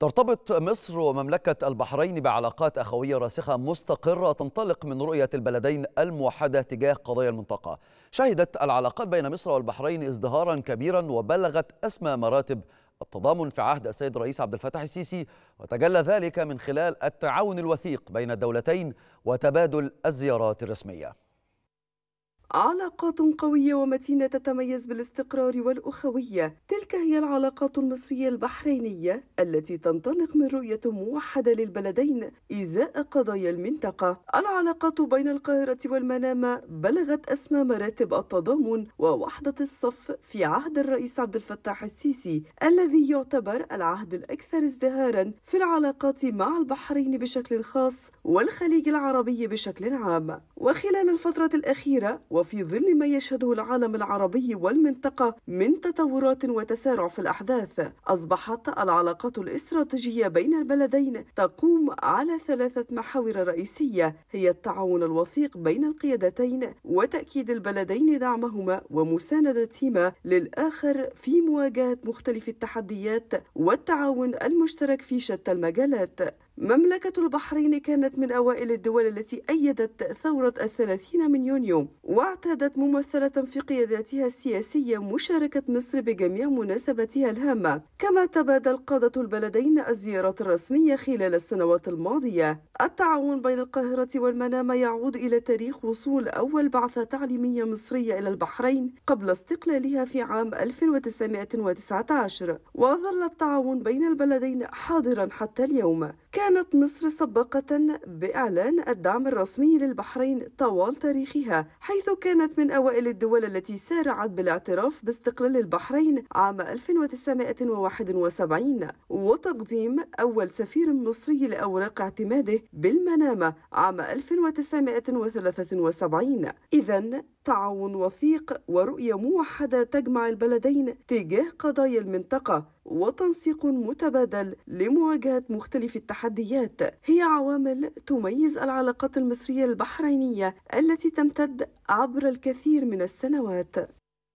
ترتبط مصر ومملكة البحرين بعلاقات أخوية راسخة مستقرة تنطلق من رؤية البلدين الموحدة تجاه قضايا المنطقة شهدت العلاقات بين مصر والبحرين ازدهارا كبيرا وبلغت أسمى مراتب التضامن في عهد السيد الرئيس عبد الفتاح السيسي وتجلى ذلك من خلال التعاون الوثيق بين الدولتين وتبادل الزيارات الرسميه علاقات قوية ومتينة تتميز بالاستقرار والأخوية تلك هي العلاقات المصرية البحرينية التي تنطلق من رؤية موحدة للبلدين إزاء قضايا المنطقة العلاقات بين القاهرة والمنامة بلغت أسمى مراتب التضامن ووحدة الصف في عهد الرئيس عبد الفتاح السيسي الذي يعتبر العهد الأكثر ازدهارا في العلاقات مع البحرين بشكل خاص والخليج العربي بشكل عام وخلال الفترة الأخيرة وفي ظل ما يشهده العالم العربي والمنطقة من تطورات وتسارع في الأحداث أصبحت العلاقات الاستراتيجية بين البلدين تقوم على ثلاثة محاور رئيسية هي التعاون الوثيق بين القيادتين وتأكيد البلدين دعمهما ومساندتهما للآخر في مواجهة مختلف التحديات والتعاون المشترك في شتى المجالات مملكة البحرين كانت من أوائل الدول التي أيدت ثورة الثلاثين من يونيو واعتادت ممثلة في قياداتها السياسية مشاركة مصر بجميع مناسباتها الهامة كما تبادل قادة البلدين الزيارات الرسمية خلال السنوات الماضية التعاون بين القاهرة والمنامة يعود إلى تاريخ وصول أول بعثة تعليمية مصرية إلى البحرين قبل استقلالها في عام 1919 وظل التعاون بين البلدين حاضرا حتى اليوم كانت مصر سباقة بإعلان الدعم الرسمي للبحرين طوال تاريخها حيث كانت من أوائل الدول التي سارعت بالاعتراف باستقلال البحرين عام 1971 وتقديم أول سفير مصري لأوراق اعتماده بالمنامة عام 1973 إذا تعاون وثيق ورؤية موحدة تجمع البلدين تجاه قضايا المنطقة وتنسيق متبادل لمواجهة مختلف التحديات هي عوامل تميز العلاقات المصرية البحرينية التي تمتد عبر الكثير من السنوات